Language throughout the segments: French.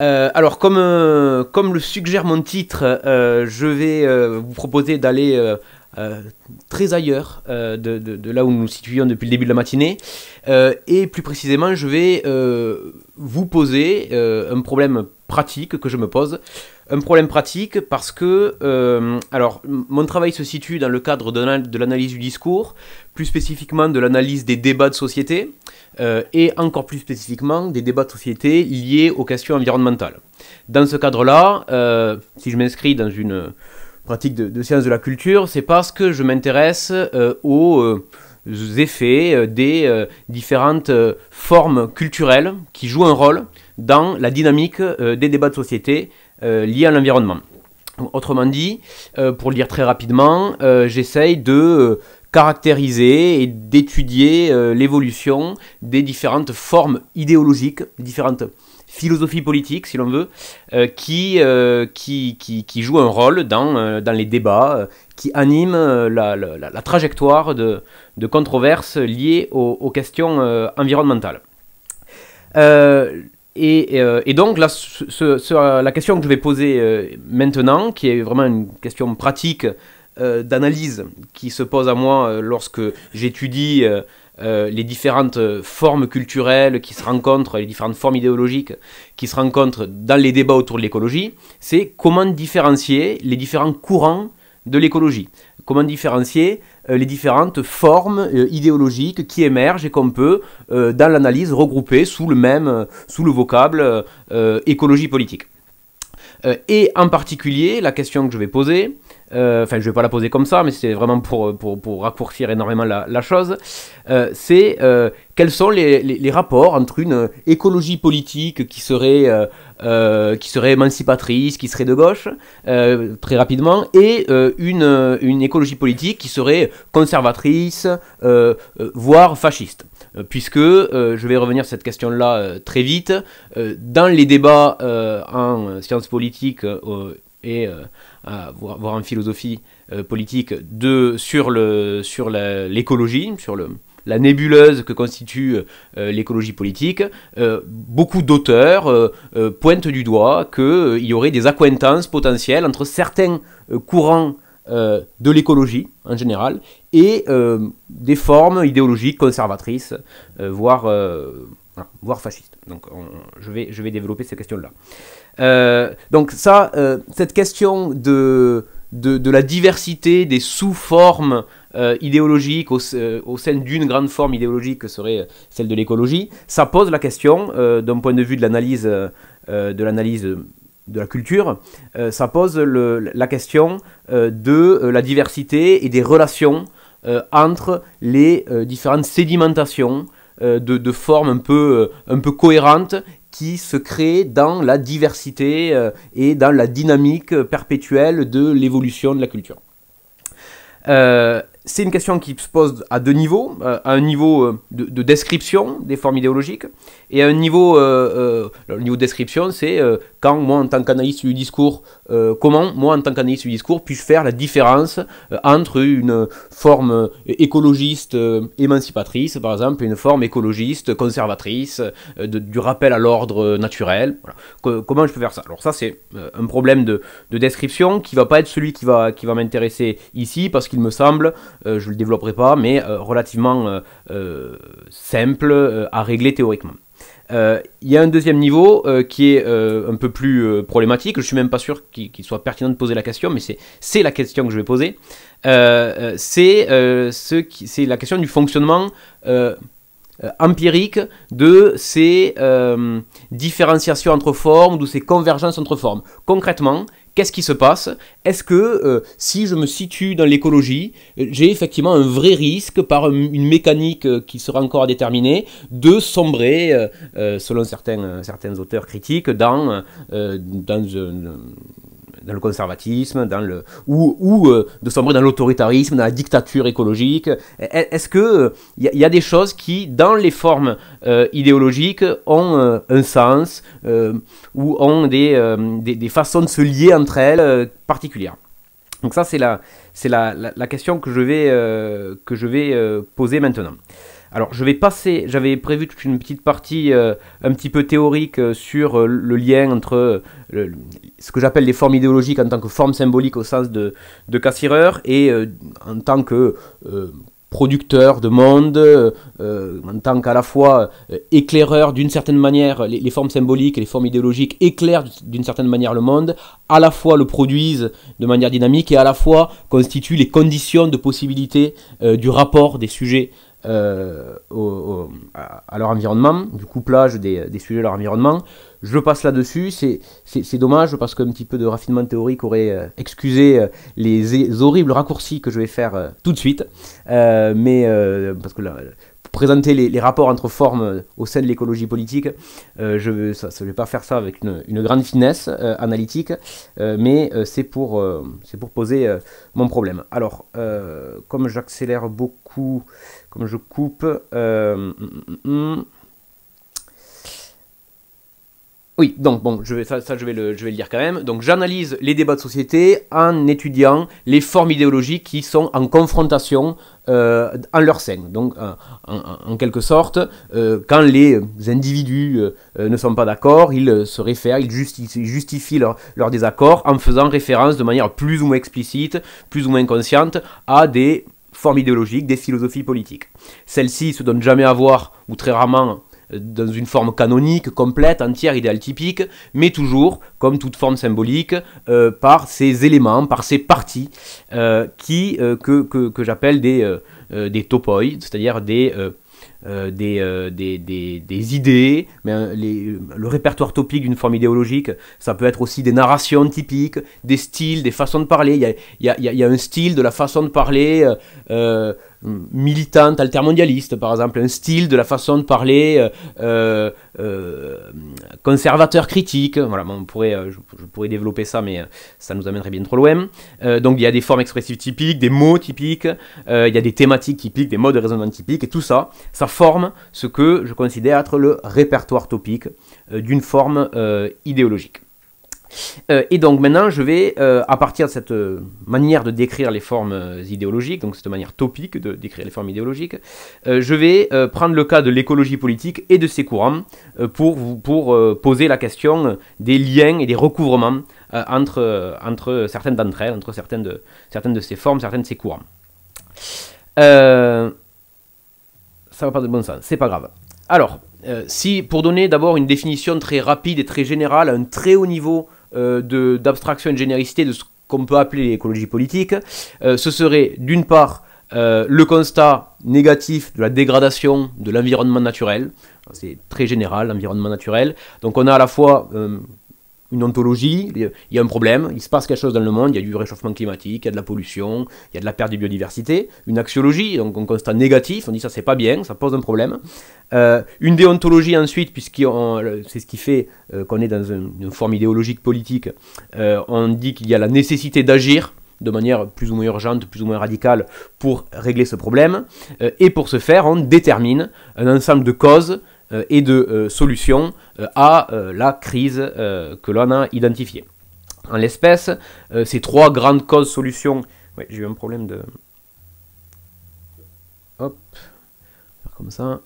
Euh, alors comme, euh, comme le suggère mon titre, euh, je vais vous proposer d'aller euh, très ailleurs euh, de, là où nous nous situions depuis le début de la matinée. Euh, et plus précisément, je vais vous poser un problème pratique que je me pose. Un problème pratique parce que, alors, mon travail se situe dans le cadre de l'analyse du discours, plus spécifiquement de l'analyse des débats de société, et encore plus spécifiquement des débats de société liés aux questions environnementales. Dans ce cadre-là, si je m'inscris dans une pratique de, sciences de la culture, c'est parce que je m'intéresse euh, aux euh, effets euh, des différentes formes culturelles qui jouent un rôle dans la dynamique des débats de société liés à l'environnement. Autrement dit, pour le dire très rapidement, j'essaye de caractériser et d'étudier l'évolution des différentes formes idéologiques, différentes philosophie politique, si l'on veut, euh, euh, qui, qui, joue un rôle dans, euh, dans les débats, qui anime la, trajectoire de, controverses liées aux, questions environnementales. Et, donc, là, la question que je vais poser maintenant, qui est vraiment une question pratique d'analyse qui se pose à moi lorsque j'étudie euh, les différentes formes culturelles qui se rencontrent, les différentes formes idéologiques qui se rencontrent dans les débats autour de l'écologie, c'est comment différencier les différents courants de l'écologie, comment différencier euh, les différentes formes euh, idéologiques qui émergent et qu'on peut, dans l'analyse, regrouper sous le même, sous le vocable écologie politique. et en particulier, la question que je vais poser, euh, enfin je ne vais pas la poser comme ça, mais c'est vraiment pour, pour, raccourcir énormément la, chose, euh, c'est euh, quels sont les, rapports entre une écologie politique qui serait, qui serait émancipatrice, qui serait de gauche, très rapidement, et une, écologie politique qui serait conservatrice, voire fasciste puisque je vais revenir sur cette question-là très vite. dans les débats en sciences politiques et voire en philosophie euh, politique sur l'écologie, sur, la nébuleuse que constitue euh, l'écologie politique, euh, beaucoup d'auteurs pointent du doigt qu'il y aurait des acquaintances potentielles entre certains courants de l'écologie en général et des formes idéologiques conservatrices, voire, fascistes. Donc je vais développer ces questions-là. Euh, donc ça, euh, cette question de, de, la diversité des sous-formes euh, idéologiques au, au sein d'une grande forme idéologique que serait celle de l'écologie, ça pose la question, d'un point de vue de l'analyse de l'analyse de la culture, ça pose la question de la diversité et des relations entre les différentes sédimentations de, de, formes un peu, un peu cohérentes qui se crée dans la diversité euh, et dans la dynamique perpétuelle de l'évolution de la culture. Euh, c'est une question qui se pose à deux niveaux, euh, à un niveau de, description des formes idéologiques et un niveau, euh, euh niveau description, c'est euh, quand moi en tant qu'analyste du discours, euh, comment moi en tant qu'analyste du discours puis-je faire la différence entre une forme écologiste émancipatrice par exemple et une forme écologiste conservatrice du rappel à l'ordre naturel. comment je peux faire ça Alors ça c'est un problème de, de, description qui va pas être celui qui va, qui va m'intéresser ici parce qu'il me semble, je le développerai pas, mais relativement simple à régler théoriquement. Euh, il y a un deuxième niveau euh, qui est euh, un peu plus problématique. Je ne suis même pas sûr qu'il soit pertinent de poser la question, mais c'est la question que je vais poser. c'est la question du fonctionnement empirique de ces différenciations entre formes, de ces convergences entre formes. Concrètement, qu'est-ce qui se passe Est-ce que euh, si je me situe dans l'écologie, euh, j'ai effectivement un vrai risque par une mécanique euh, qui sera encore à déterminer de sombrer, selon certains, auteurs critiques, dans, dans, dans le conservatisme, dans le, ou, ou euh, de sombrer dans l'autoritarisme, dans la dictature écologique. E-, est-ce que il euh, y, a des choses qui, dans les formes euh, idéologiques, ont un sens ou ont des, des, façons de se lier entre elles particulières Donc ça, c'est la, c'est la, la, question que je vais, que je vais poser maintenant. Alors je vais passer, j'avais prévu toute une petite partie euh, un petit peu théorique euh, sur euh, le lien entre ce que j'appelle les formes idéologiques en tant que forme symbolique au sens de, de Cassirer et en tant que producteur de monde, en tant qu'à la fois éclaireur d'une certaine manière, les, formes symboliques et les formes idéologiques éclairent d'une certaine manière le monde, à la fois le produisent de manière dynamique et à la fois constituent les conditions de possibilité du rapport des sujets euh, à leur environnement, du couplage des, des sujets de leur environnement. Je passe là-dessus, c'est dommage parce qu'un petit peu de raffinement théorique aurait euh, excusé euh, les, horribles raccourcis que je vais faire tout de suite, mais parce que là, présenter les, rapports entre formes euh, au sein de l'écologie politique. Euh, je ne vais pas faire ça avec une, grande finesse euh, analytique, mais c'est pour, pour poser mon problème. Alors, comme j'accélère beaucoup, comme je coupe... Hum, hum, hum, oui, donc bon, je vais, ça, ça je, vais le, je vais le dire quand même. Donc j'analyse les débats de société en étudiant les formes idéologiques qui sont en confrontation euh, en leur sein. Donc en, quelque sorte, euh, quand les individus euh, ne sont pas d'accord, ils se réfèrent, ils justifient, leur, leur, désaccord en faisant référence de manière plus ou moins explicite, plus ou moins consciente à des formes idéologiques, des philosophies politiques. Celles-ci se donnent jamais à voir ou très rarement dans une forme canonique, complète, entière, idéale, typique, mais toujours, comme toute forme symbolique, euh, par ces éléments, par ces parties euh, qui, euh, que, que, que j'appelle des, des topoi, c'est-à-dire des, des, des, des, idées, mais le répertoire topique d'une forme idéologique, ça peut être aussi des narrations typiques, des styles, des façons de parler. Il y a, y a, il y a un style de la façon de parler militante, altermondialiste, par exemple, un style de la façon de parler euh, euh, euh, conservateur critique. Voilà, on pourrait, je, pourrais développer ça, mais ça nous amènerait bien trop loin. donc il y a des formes expressives typiques, des mots typiques, il y a des thématiques typiques, des modes de raisonnement typiques, et tout ça, ça forme ce que je considère être le répertoire topique d'une forme idéologique. Euh, et donc maintenant, je vais, euh, à partir de cette euh, manière de décrire les formes idéologiques, donc cette manière topique de décrire les formes idéologiques, je vais prendre le cas de l'écologie politique et de ses courants pour, pour poser la question des liens et des recouvrements entre, entre certaines d'entre elles, entre certaines de, certaines de ces formes, certaines de ces courants. ça va pas de bon sens, c'est pas grave. Alors, si pour donner d'abord une définition très rapide et très générale à un très haut niveau euh, d'abstraction et de de généricité ce qu'on peut appeler l'écologie politique, euh, ce serait d'une part euh, le constat négatif de la dégradation de l'environnement naturel. C'est très général, l'environnement naturel. Donc on a à la fois une ontologie, il y a un problème, il se passe quelque chose dans le monde, il y a du réchauffement climatique, il y a de la pollution, il y a de la perte de biodiversité, une axiologie, donc un constat négatif, on dit ça c'est pas bien, ça pose un problème. Euh, une déontologie ensuite, puisque c'est ce qui fait euh, qu'on est dans une, forme idéologique politique, euh, on dit qu'il y a la nécessité d'agir, de manière plus ou moins urgente, plus ou moins radicale, pour régler ce problème. et pour ce faire, on détermine un ensemble de causes euh, et de euh, solutions euh, à la crise que l'on a identifiée. En l'espèce, ces trois grandes causes solutions. Oui, j'ai eu un problème de. Hop, faire comme ça.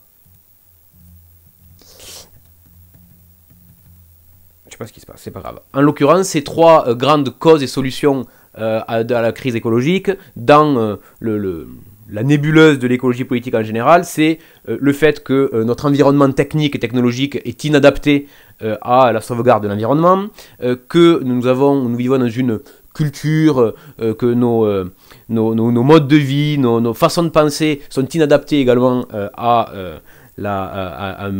je sais pas ce qui se passe, c'est pas grave. En l'occurrence, ces trois grandes causes et solutions à, la crise écologique, dans le la nébuleuse de l'écologie politique en général, c'est euh, le fait que euh, notre environnement technique et technologique est inadapté euh, à la sauvegarde de l'environnement, que nous vivons dans une culture, que nos, modes de vie, nos, façons de penser sont inadaptés également à la,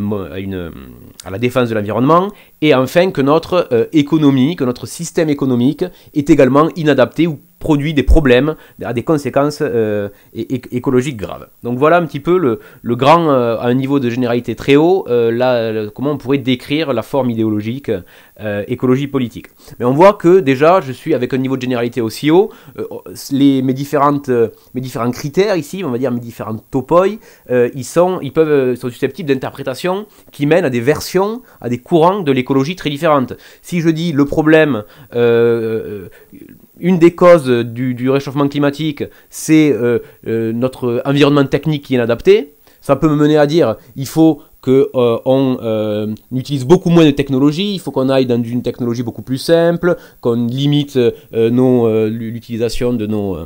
défense de l'environnement, et enfin que notre économie, que notre système économique est également inadapté ou produit des problèmes, a des conséquences euh, écologiques graves. Donc voilà un petit peu le, grand, euh, à un niveau de généralité très haut, euh, là, comment on pourrait décrire la forme idéologique écologie politique. Mais on voit que déjà, je suis avec un niveau de généralité aussi haut, les, mes, différentes, différents critères ici, on va dire mes différents topoi, ils, sont, ils peuvent, sont susceptibles d'interprétations qui mènent à des versions, à des courants de l'écologie très différentes. Si je dis le problème une des causes du, réchauffement climatique, c'est euh, euh, notre environnement technique qui est inadapté. Ça peut me mener à dire il faut que euh, on euh, utilise beaucoup moins de technologies, il faut qu'on aille dans une technologie beaucoup plus simple, qu'on limite euh, non l'utilisation de nos,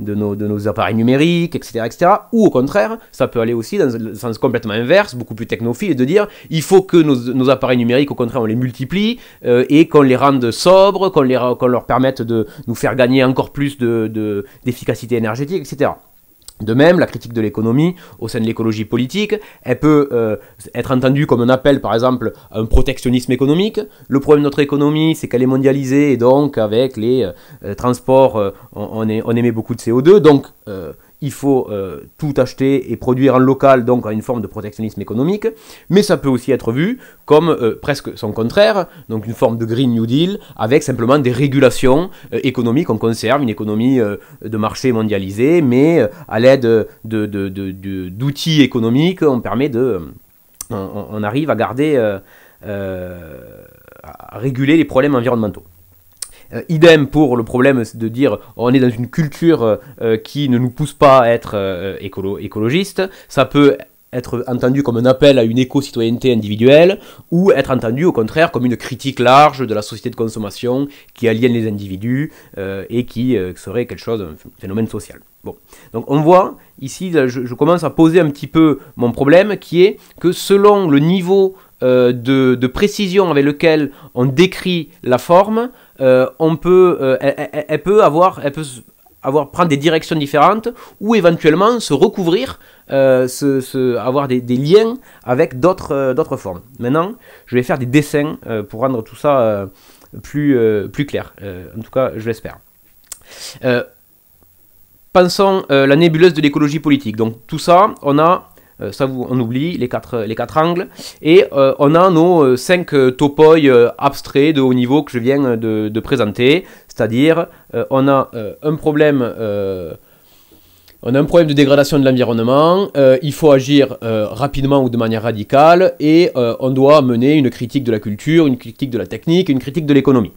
de, nos, appareils numériques, etc., etc. Ou au contraire, ça peut aller aussi dans le sens complètement inverse, beaucoup plus technophile, et de dire il faut que nos, appareils numériques, au contraire, on les multiplie et qu'on les rende sobres, qu'on leur permette de nous faire gagner encore plus d'efficacité de, d'efficacité énergétique, etc. De même, la critique de l'économie au sein de l'écologie politique, elle peut euh, être entendue comme un appel, par exemple, à un protectionnisme économique. Le problème de notre économie, c'est qu'elle est mondialisée et donc avec les euh, transports, euh, on, on, émet beaucoup de CO2. Donc, il faut euh, tout acheter et produire en local, donc à une forme de protectionnisme économique, mais ça peut aussi être vu comme euh, presque son contraire, donc une forme de Green New Deal, avec simplement des régulations euh, économiques, on conserve une économie de marché mondialisée, mais à l'aide d'outils économiques, on permet de... On, arrive à garder... à réguler les problèmes environnementaux. Euh, idem pour le problème de dire on est dans une culture euh, euh, qui ne nous pousse pas à être écolo écologiste. Ça peut être entendu comme un appel à une éco-citoyenneté individuelle ou être entendu au contraire comme une critique large de la société de consommation qui aliène les individus et qui serait quelque chose, un phénomène social. donc on voit ici, je, commence à poser un petit peu mon problème qui est que selon le niveau euh, de, précision avec lequel on décrit la forme, euh, on peut, euh, elle, peut avoir, elle peut avoir prendre des directions différentes ou éventuellement se recouvrir, se, avoir des, liens avec d'autres d'autres formes. Maintenant, je vais faire des dessins pour rendre tout ça plus plus clair. en tout cas, je l'espère. Pensons la nébuleuse de l'écologie politique. Donc tout ça, on a euh, ça, on oublie les quatre, les quatre angles. Et euh, on a nos euh, cinq topoi abstraits de haut niveau que je viens de, présenter. C'est-à-dire, on a un problème... On un problème de dégradation de l'environnement, il faut agir rapidement ou de manière radicale, et on doit mener une critique de la culture, une critique de la technique, une critique de l'économie.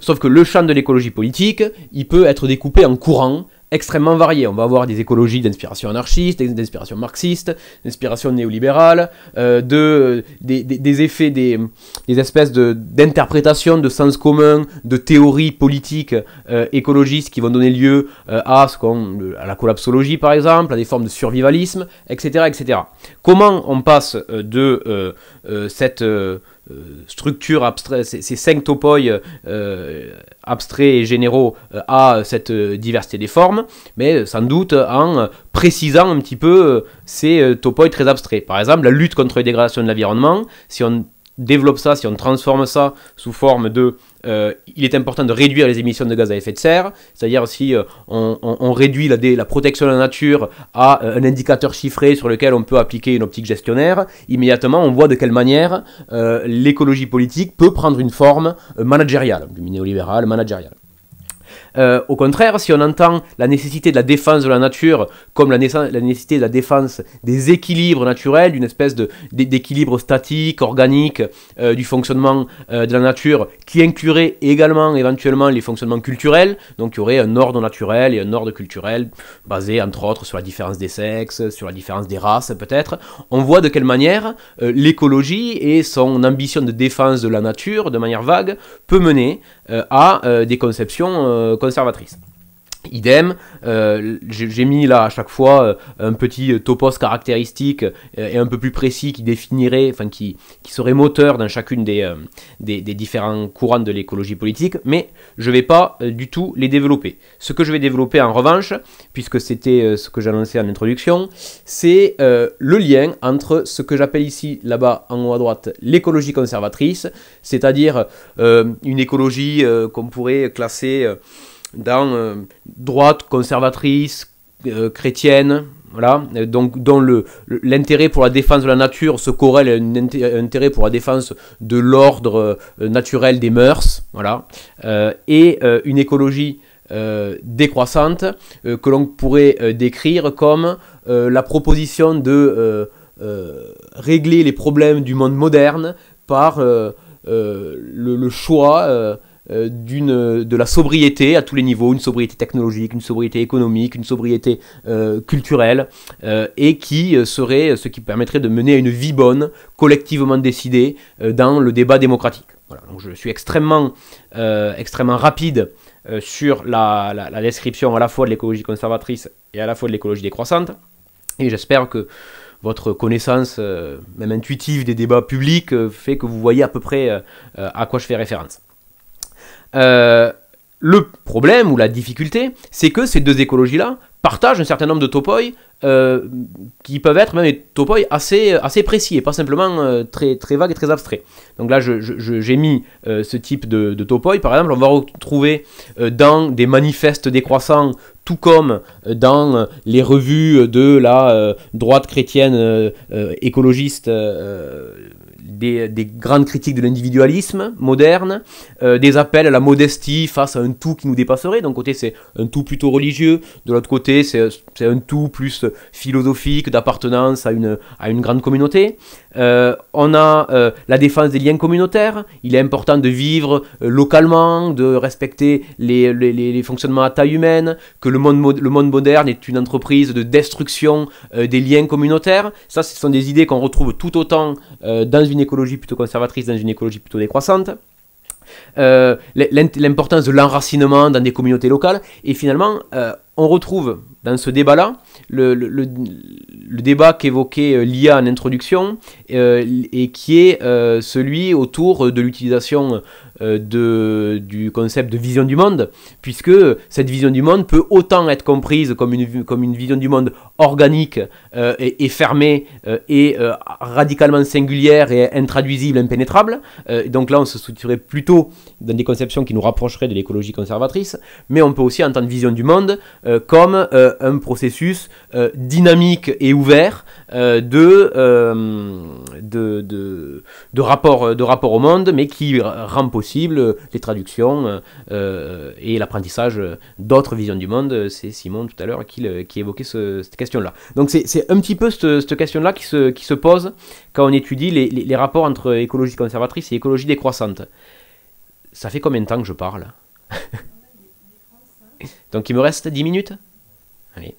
sauf que le champ de l'écologie politique, il peut être découpé en courants, extrêmement variés. On va avoir des écologies d'inspiration anarchiste, d'inspiration marxiste, d'inspiration néolibérale, euh, de, euh, des, des, effets, des, des espèces d'interprétations de, sens commun, de théories politiques euh, écologistes qui vont donner lieu à, à la collapsologie par exemple, à des formes de survivalisme, etc. etc. Comment on passe de cette... Euh, structure abstraite, ces, cinq topoi euh, abstraits et généraux euh, à cette diversité des formes, mais sans doute en précisant un petit peu ces topoi très abstraits. Par exemple, la lutte contre les dégradations de l'environnement, si on développe ça, si on transforme ça sous forme de euh, il est important de réduire les émissions de gaz à effet de serre, c'est-à-dire si euh, on, réduit la, protection de la nature à euh, un indicateur chiffré sur lequel on peut appliquer une optique gestionnaire, immédiatement on voit de quelle manière l'écologie politique peut prendre une forme managériale, du néolibéral managériale. Euh, au contraire, si on entend la nécessité de la défense de la nature comme la, nécessité de la défense des équilibres naturels, d'une espèce d'équilibre statique, organique, euh, du fonctionnement euh, de la nature, qui inclurait également éventuellement les fonctionnements culturels, donc il y aurait un ordre naturel et un ordre culturel basé entre autres sur la différence des sexes, sur la différence des races peut-être, on voit de quelle manière l'écologie et son ambition de défense de la nature, de manière vague, peut mener euh, à euh, des conceptions euh, conservatrices. Idem, euh, j'ai mis là à chaque fois euh, un petit euh, topos caractéristique et un peu plus précis qui définirait, enfin qui, qui serait moteur dans chacune des, des, différents courants de l'écologie politique, mais je ne vais pas du tout les développer. Ce que je vais développer en revanche, puisque c'était ce que j'annonçais en introduction, c'est le lien entre ce que j'appelle ici, là-bas en haut à droite, l'écologie conservatrice, c'est-à-dire une écologie qu'on pourrait classer dans euh, droite conservatrice, euh, chrétienne, voilà, euh, donc dont le, l'intérêt pour la défense de la nature se corrèle à un intérêt pour la défense de l'ordre naturel des mœurs, voilà, et une écologie décroissante que l'on pourrait décrire comme la proposition de régler les problèmes du monde moderne par le, choix euh, d'une euh, de la sobriété à tous les niveaux, une sobriété technologique, une sobriété économique, une sobriété euh, culturelle, et qui serait ce qui permettrait de mener à une vie bonne, collectivement décidée, dans le débat démocratique. Voilà, donc je suis extrêmement, extrêmement rapide sur la, description à la fois de l'écologie conservatrice et à la fois de l'écologie décroissante, et j'espère que votre connaissance, même intuitive, des débats publics fait que vous voyez à peu près à quoi je fais référence. Euh, le problème ou la difficulté, c'est que ces deux écologies-là partagent un certain nombre de topoi euh, qui peuvent être même des topoi assez, assez précis et pas simplement euh, très, très vagues et très abstraits. Donc là, j'ai mis ce type de, de topoi. Par exemple, on va retrouver dans des manifestes décroissants, tout comme dans les revues de la droite chrétienne écologiste des, grandes critiques de l'individualisme moderne, euh, des appels à la modestie face à un tout qui nous dépasserait. D'un côté, c'est un tout plutôt religieux, de l'autre côté, c'est un tout plus philosophique, d'appartenance à une, à une grande communauté. Euh, on a euh, la défense des liens communautaires. Il est important de vivre localement, de respecter les, les, fonctionnements à taille humaine, que le monde, le monde moderne est une entreprise de destruction des liens communautaires. Ça, ce sont des idées qu'on retrouve tout autant dans une économie écologie plutôt conservatrice dans une écologie plutôt décroissante. Euh, l'importance de l'enracinement dans des communautés locales. Et finalement, euh, on retrouve dans ce débat-là le, débat qu'évoquait euh, Lia en introduction et qui est celui autour de l'utilisation euh, de, du concept de vision du monde, puisque cette vision du monde peut autant être comprise comme une, comme une vision du monde organique euh, et, fermée euh, et radicalement singulière et intraduisible, impénétrable. donc là, on se structurerait plutôt dans des conceptions qui nous rapprocheraient de l'écologie conservatrice, mais on peut aussi entendre vision du monde comme un processus dynamique et ouvert de, de, rapport, de rapport au monde, mais qui rend possible euh, les traductions euh, euh, et l'apprentissage d'autres visions du monde. C'est Simon tout à l'heure qui, qui, évoquait cette question-là. Donc c'est un petit peu cette, question-là qui se, qui se, pose quand on étudie les, rapports entre écologie conservatrice et écologie décroissante. Ça fait combien de temps que je parle Donc il me reste 10 minutes Allez.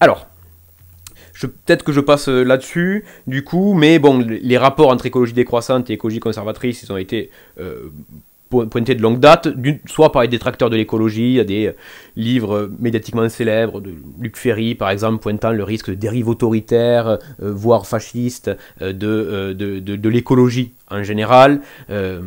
Alors, peut-être que je passe euh, là-dessus, du coup, mais bon, les rapports entre écologie décroissante et écologie conservatrice, ils ont été euh, pointés de longue date, soit par les détracteurs de l'écologie, il des euh, livres médiatiquement célèbres de Luc Ferry, par exemple, pointant le risque de dérive autoritaire, voire fasciste, de, de l'écologie en général. Euh,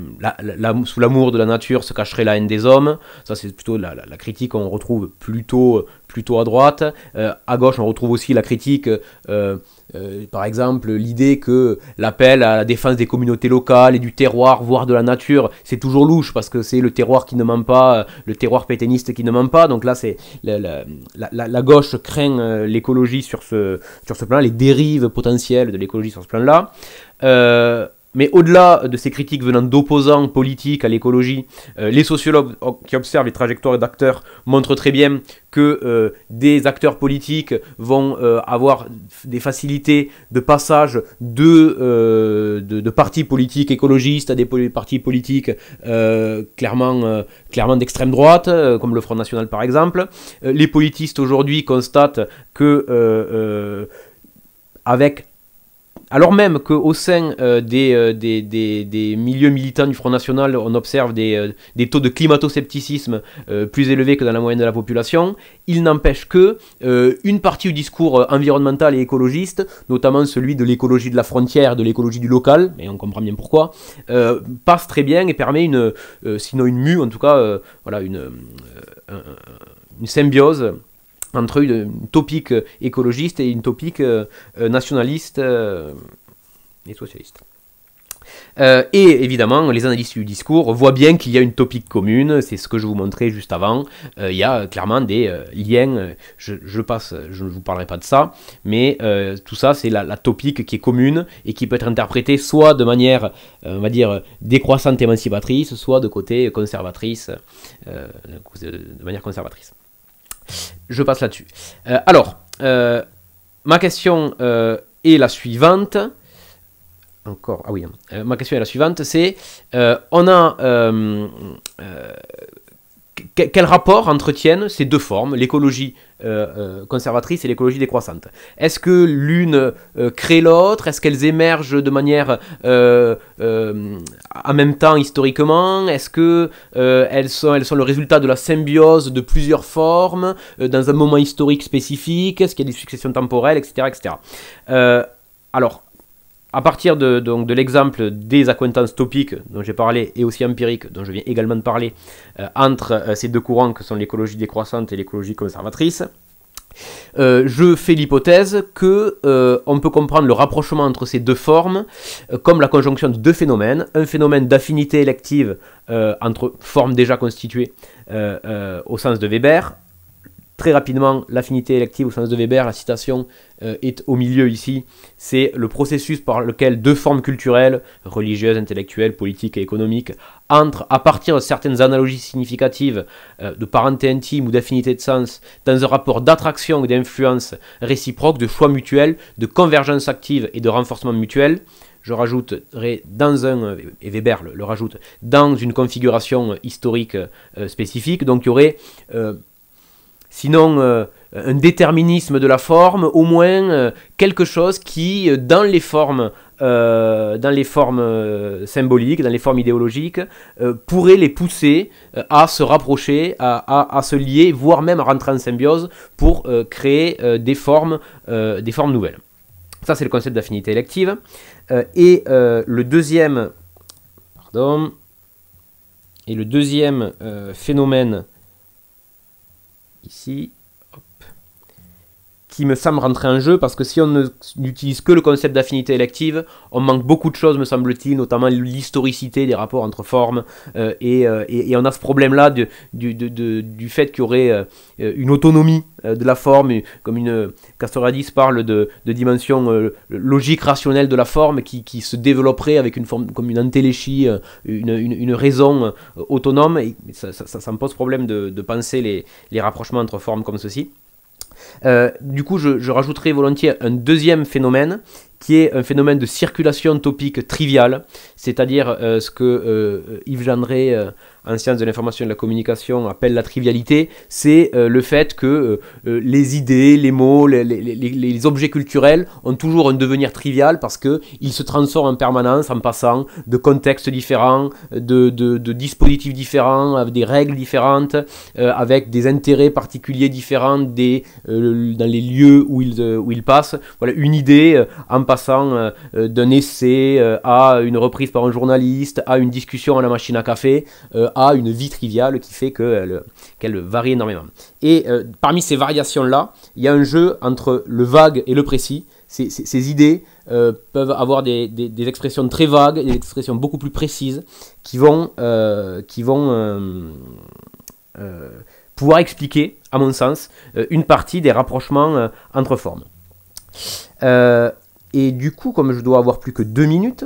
sous l'amour de la nature se cacherait la haine des hommes. Ça, c'est plutôt la, critique qu'on retrouve plutôt, plutôt à droite. Euh, à gauche, on retrouve aussi la critique, euh, par exemple, l'idée que l'appel à la défense des communautés locales et du terroir, voire de la nature, c'est toujours louche parce que c'est le terroir qui ne ment pas, le terroir pétainiste qui ne ment pas. Donc là, c'est la, gauche craint l'écologie sur ce, sur ce plan, les dérives potentielles de l'écologie sur ce plan-là. Euh, mais au-delà de ces critiques venant d'opposants politiques à l'écologie, euh, les sociologues qui observent les trajectoires d'acteurs montrent très bien que euh, des acteurs politiques vont euh, avoir des facilités de passage de, de, partis politiques écologistes à des partis politiques clairement, clairement d'extrême droite, comme le Front National par exemple. les politistes aujourd'hui constatent que avec alors même qu'au sein euh, euh, des, milieux militants du Front National, on observe des, euh, taux de climato-scepticisme plus élevés que dans la moyenne de la population, il n'empêche que une partie du discours environnemental et écologiste, notamment celui de l'écologie de la frontière, de l'écologie du local, et on comprend bien pourquoi, passe très bien et permet une, sinon une mue, en tout cas, voilà, une symbiose entre une, topique euh, écologiste et une topique euh, euh, nationaliste et socialiste. et évidemment, les analystes du discours voient bien qu'il y a une topique commune, c'est ce que je vous montrais juste avant. il y a clairement des liens, je, passe, je ne vous parlerai pas de ça, mais tout ça, c'est la, la, topique qui est commune et qui peut être interprétée soit de manière, on va dire, décroissante émancipatrice, soit de côté conservatrice, de manière conservatrice. Je passe là-dessus. Euh, alors, euh, ma question euh, est la suivante. Encore, ah oui, hein. ma question est la suivante, c'est, on a, quel rapport entretiennent ces deux formes, l'écologie euh, euh, conservatrice et l'écologie décroissante. Est-ce que l'une euh, crée l'autre Est-ce qu'elles émergent de manière en même temps historiquement Est-ce que elles sont, elles, sont, le résultat de la symbiose de plusieurs formes dans un moment historique spécifique Est-ce qu'il y a des successions temporelles, etc. etc. alors, à partir de, donc, de l'exemple des acquaintances topiques dont j'ai parlé et aussi empiriques dont je viens également de parler euh, entre euh, ces deux courants que sont l'écologie décroissante et l'écologie conservatrice, euh, je fais l'hypothèse que on peut comprendre le rapprochement entre ces deux formes comme la conjonction de deux phénomènes, un phénomène d'affinité élective entre formes déjà constituées au sens de Weber, Très rapidement, l'affinité élective au sens de Weber, la citation euh, est au milieu ici. C'est le processus par lequel deux formes culturelles, religieuses, intellectuelles, politiques et économiques, entrent à partir de certaines analogies significatives euh, de parenté intime ou d'affinité de sens dans un rapport d'attraction et d'influence réciproque, de choix mutuel, de convergence active et de renforcement mutuel je rajouterai dans un, et Weber le, rajoute, dans une configuration historique euh, spécifique. Donc il y aurait sinon euh, un déterminisme de la forme, au moins euh, quelque chose qui, euh, dans les formes, dans les formes symboliques, dans les formes idéologiques, pourrait les pousser à se rapprocher, à, se lier, voire même à rentrer en symbiose pour créer des, formes, des formes nouvelles. Ça, c'est le concept d'affinité élective. et le deuxième... Et le deuxième phénomène ici qui me semble rentrer en jeu parce que si on n'utilise que le concept d'affinité élective, on manque beaucoup de choses, me semble-t-il, notamment l'historicité des rapports entre formes. Euh, euh, et, on a ce problème-là du, du, fait qu'il y aurait euh, une autonomie de la forme, comme une Castoradis parle de, dimension logique rationnelle de la forme qui, se développerait avec une forme comme une antéléchie, une, une, raison autonome. Et ça, me pose problème de, penser les rapprochements entre formes comme ceci. Euh, du coup, je, je, rajouterai volontiers un deuxième phénomène qui est un phénomène de circulation topique trivial, c'est-à-dire euh, ce que euh, euh, Yves Gendré, en sciences de l'information et de la communication, appelle la trivialité, c'est le fait que les idées, les mots, les, objets culturels ont toujours un devenir trivial parce qu'ils se transforment en permanence en passant de contextes différents, de, dispositifs différents, avec des règles différentes, avec des intérêts particuliers différents des, dans les lieux où ils, où ils passent. Voilà, une idée en passant euh, euh, d'un essai euh, à une reprise par un journaliste, à une discussion à la machine à café, à une vie triviale qui fait qu'elle varie énormément. Et parmi ces variations-là, il y a un jeu entre le vague et le précis. Ces, idées peuvent avoir des, expressions très vagues, des expressions beaucoup plus précises qui vont, qui vont pouvoir expliquer, à mon sens, une partie des rapprochements entre formes. Et du coup, comme je dois avoir plus que deux minutes,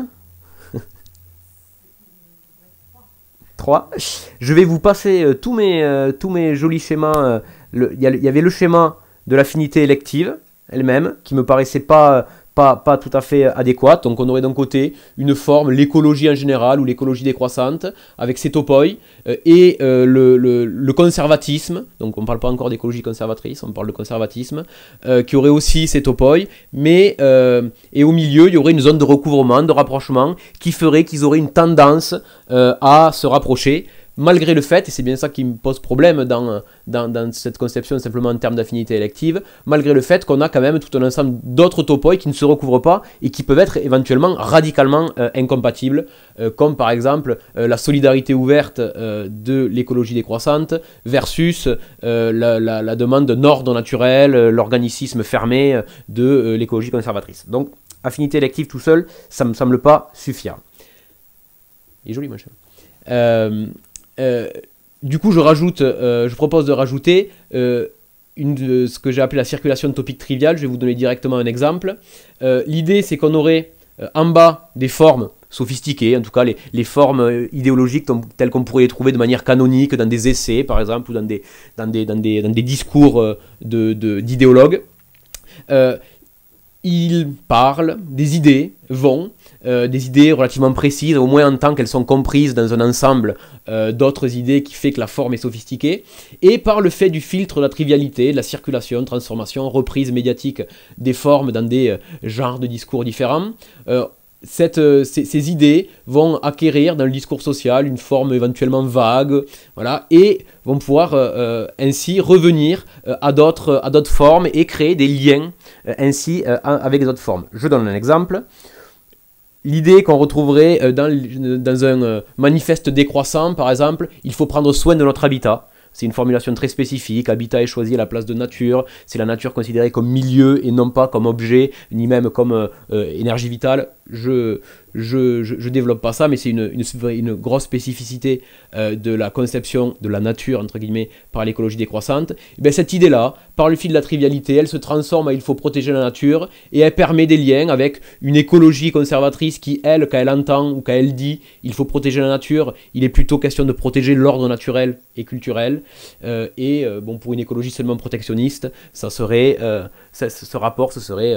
3, je vais vous passer euh, tous, mes, euh, tous mes jolis schémas. Euh, il y, y, avait le schéma de l'affinité élective elle-même, qui me paraissait pas pas, tout à fait adéquate. Donc on aurait d'un côté une forme, l'écologie en général ou l'écologie décroissante avec ses topoi euh, et euh, le, conservatisme, donc on ne parle pas encore d'écologie conservatrice, on parle de conservatisme, euh, qui aurait aussi ses topoi, mais et au milieu il y aurait une zone de recouvrement, de rapprochement qui ferait qu'ils auraient une tendance à se rapprocher malgré le fait, et c'est bien ça qui me pose problème dans, cette conception simplement en termes d'affinité élective, malgré le fait qu'on a quand même tout un ensemble d'autres topoi qui ne se recouvrent pas et qui peuvent être éventuellement radicalement euh, incompatibles, euh, comme par exemple euh, la solidarité ouverte de l'écologie décroissante versus la, demande nord naturel, l'organicisme fermé de l'écologie conservatrice. Donc, affinité élective tout seul, ça ne me semble pas suffire. Il est joli, mon euh, du coup, je rajoute, euh, je propose de rajouter euh, une de, ce que j'ai appelé la circulation de topics triviales. Je vais vous donner directement un exemple. L'idée, c'est qu'on aurait en bas des formes sophistiquées, en tout cas les, formes idéologiques telles qu'on pourrait les trouver de manière canonique dans des essais, par exemple, ou dans des, des, discours d'idéologues. De, ils parlent des idées, vont, euh, des idées relativement précises, au moins en tant qu'elles sont comprises dans un ensemble euh, d'autres idées qui fait que la forme est sophistiquée, et par le fait du filtre de la trivialité, de la circulation, transformation, reprise médiatique des formes dans des euh, genres de discours différents. ces, idées vont acquérir dans le discours social une forme éventuellement vague, voilà, et vont pouvoir ainsi revenir à d'autres formes et créer des liens ainsi avec d'autres formes. Je donne un exemple l'idée qu'on retrouverait euh, euh, dans, un euh, manifeste décroissant, par exemple, il faut prendre soin de notre habitat. C'est une formulation très spécifique. Habitat est choisi à la place de nature. C'est la nature considérée comme milieu et non pas comme objet, ni même comme énergie vitale. Je, je, développe pas ça, mais c'est une, grosse spécificité euh, de la conception de la nature, entre guillemets, par l'écologie décroissante. Et eh bien, cette idée-là, par le fil de la trivialité, elle se transforme à il faut protéger la nature et elle permet des liens avec une écologie conservatrice qui, elle, quand elle entend ou quand elle dit il faut protéger la nature, il est plutôt question de protéger l'ordre naturel et culturel. Euh, et euh, bon, pour une écologie seulement protectionniste, ça serait, ce rapport, ce serait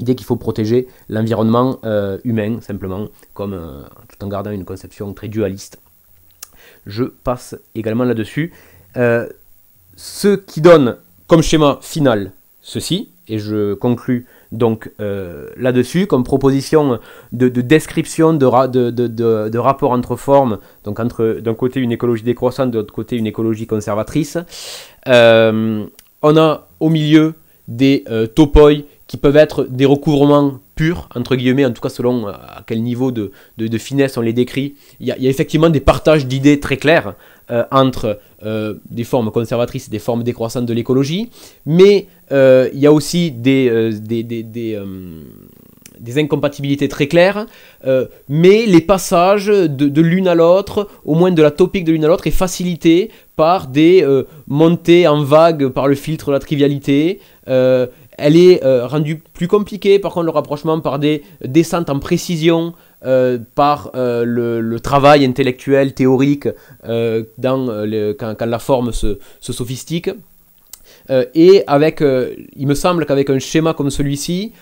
idée qu'il faut protéger l'environnement euh, humain, simplement, comme, euh, tout en gardant une conception très dualiste. Je passe également là-dessus. Euh, ce qui donne comme schéma final ceci, et je conclue donc là-dessus, comme proposition de, description de, rapport entre formes, donc entre d'un côté une écologie décroissante, de l'autre côté une écologie conservatrice, on a au milieu des topoi qui peuvent être des recouvrements purs, entre guillemets, en tout cas selon euh, à quel niveau de, finesse on les décrit. Il y, a, effectivement des partages d'idées très clairs euh, entre euh, des formes conservatrices et des formes décroissantes de l'écologie, mais il y a aussi des, incompatibilités très claires, mais les passages de, l'une à l'autre, au moins de la topique de l'une à l'autre, est facilité par des montées en vague par le filtre de la trivialité, elle est euh, rendue plus compliquée, par contre, le rapprochement par des descentes en précision, euh, par euh, le, travail intellectuel, théorique, dans le, quand, la forme se, sophistique. et avec, il me semble qu'avec un schéma comme celui-ci,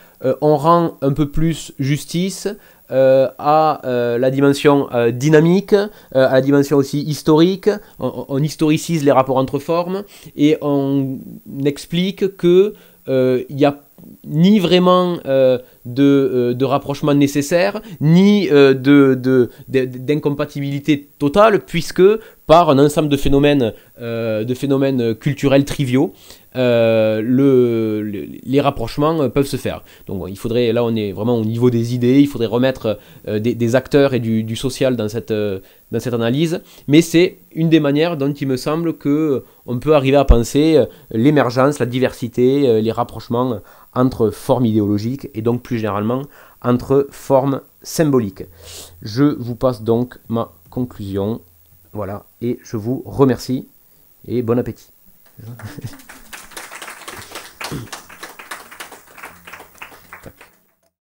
on rend un peu plus justice à la dimension dynamique, à la dimension aussi historique. on, historicise les rapports entre formes et on explique que euh, il n'y a ni vraiment euh, euh, de, rapprochement nécessaire, ni d'incompatibilité totale, puisque par un ensemble de phénomènes, euh, culturels triviaux, euh, les rapprochements peuvent se faire. Donc il faudrait, là on est vraiment au niveau des idées, il faudrait remettre euh, des, acteurs et du, social dans cette, analyse, mais c'est une des manières dont il me semble qu'on peut arriver à penser l'émergence, la diversité, les rapprochements entre formes idéologiques et donc plus généralement entre formes symboliques. Je vous passe donc ma conclusion voilà, et je vous remercie et bon appétit.